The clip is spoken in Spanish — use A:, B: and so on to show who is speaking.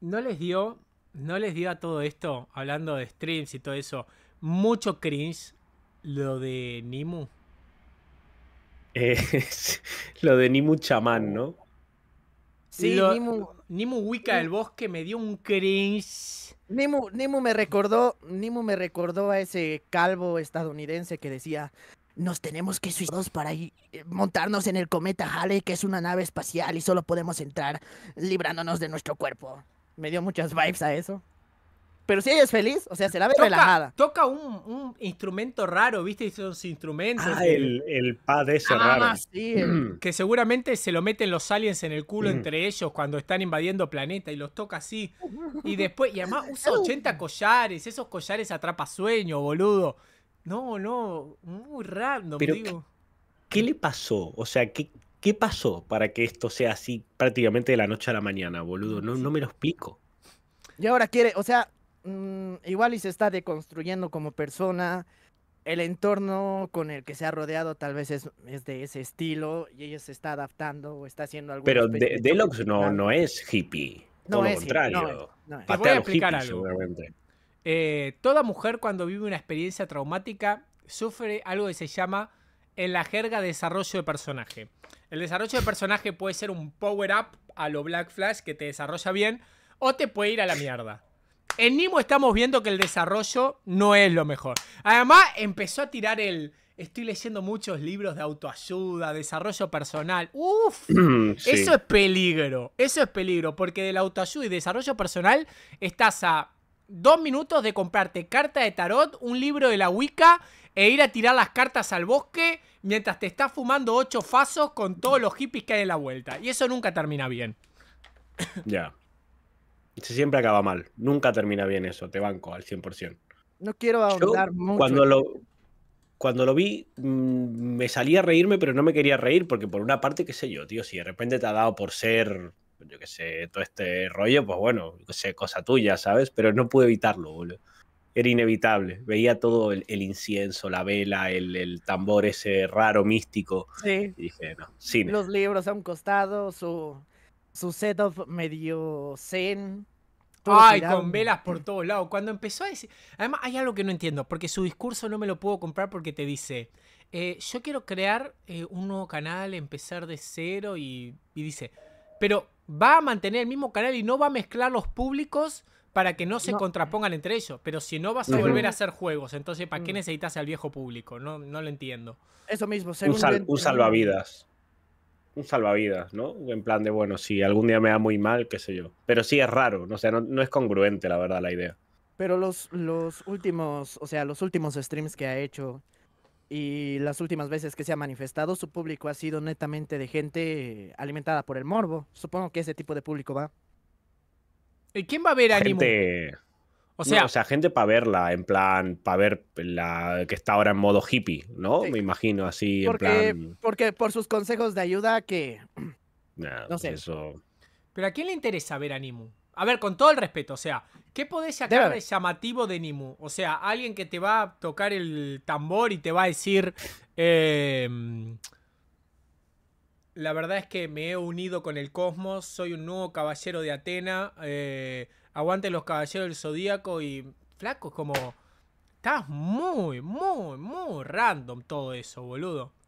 A: ¿No les dio, no les dio a todo esto, hablando de streams y todo eso, mucho cringe lo de Nimu?
B: Eh, lo de Nimu chamán, ¿no? Sí,
C: Nimu, Nimu del bosque me dio un cringe. Nimu Nimu me recordó, Nimu me recordó a ese calvo estadounidense que decía, nos tenemos que suicidar para eh, montarnos en el cometa Halley, que es una nave espacial y solo podemos entrar librándonos de nuestro cuerpo. Me dio muchas vibes a eso. Pero si ella es feliz, o sea, se la ve relajada.
A: Toca un, instrumento raro, ¿viste? Esos instrumentos. Ah, el,
B: el pad ese ah, raro.
A: Sí, Que seguramente se lo meten los aliens en el culo mm. entre ellos cuando están invadiendo planeta y los toca así. Y después, y además usa 80 collares, esos collares atrapa sueño, boludo. No, no, muy random, Pero digo. ¿qué, le
B: pasó? O sea, ¿qué, ¿qué pasó para que esto sea así prácticamente de la noche a la mañana, boludo? No, no me lo explico.
C: Y ahora quiere, o sea, mm, igual y se está deconstruyendo como persona. El entorno con el que se ha rodeado tal vez es, de ese estilo y ella se está adaptando o está haciendo algo. Pero Deluxe
B: no, no es hippie.
C: No todo es lo contrario. no, no Te a eh, toda mujer cuando
A: vive una experiencia traumática sufre algo que se llama en la jerga desarrollo de personaje. El desarrollo de personaje puede ser un power up a lo Black Flash que te desarrolla bien o te puede ir a la mierda. En Nimo estamos viendo que el desarrollo no es lo mejor. Además empezó a tirar el... Estoy leyendo muchos libros de autoayuda, desarrollo personal. Uf, eso es peligro. Eso es peligro, porque de la autoayuda y desarrollo personal estás a dos minutos de comprarte carta de tarot, un libro de la Wicca e ir a tirar las cartas al bosque mientras te estás fumando ocho fasos con todos los hippies que hay en la vuelta. Y eso nunca termina bien.
B: Ya. se Siempre acaba mal. Nunca termina bien eso. Te banco al 100%.
C: No quiero ahondar mucho. Cuando lo,
B: cuando lo vi, mm, me salía a reírme, pero no me quería reír, porque por una parte, qué sé yo, tío, si de repente te ha dado por ser yo qué sé, todo este rollo, pues bueno, yo sé, cosa tuya, ¿sabes? Pero no pude evitarlo, boludo. Era inevitable. Veía todo el, incienso, la vela, el, tambor ese raro, místico.
C: Sí. Y dije, no, cine. Los libros a un costado, su, su setup medio zen. Ay, con velas por todos
A: lados. Cuando empezó a
C: decir... Además, hay algo que no
A: entiendo, porque su discurso no me lo puedo comprar porque te dice... Eh, yo quiero crear eh, un nuevo canal, empezar de cero y dice, pero va a mantener el mismo canal y no va a mezclar los públicos para que no se contrapongan entre ellos. Pero si no, vas a volver a hacer juegos. Entonces, ¿para qué necesitas al viejo público? No, no lo entiendo. Eso
C: mismo. un, salvavidas.
B: Un salvavidas, ¿no? En plan de, bueno, si algún día me da muy mal, qué sé yo. Pero sí es raro. O sea, no, no es congruente, la verdad, la idea.
C: Pero los, los últimos, o sea, los últimos streams que ha hecho, y las últimas veces que se ha manifestado su público ha sido netamente de gente alimentada por el morbo. Supongo que ese tipo de público va. ¿Y quién va a ver Animo?
B: O sea, gente para verla, en plan, para ver la que está ahora en modo hippie, ¿no? Me imagino así, en plan.
C: Porque por sus consejos de ayuda que.
A: no pues sé. Pero ¿a quién le interesa ver Animu? A ver, con todo el respeto, o sea, ¿qué podés sacar de llamativo de Nimu? O sea, alguien que te va a tocar el tambor y te va a decir. Em, la verdad es que me he unido con el cosmos, soy un nuevo caballero de Atena, eh, aguante los caballeros del zodíaco y. Flaco, es como. Estás muy, muy, muy random todo eso, boludo.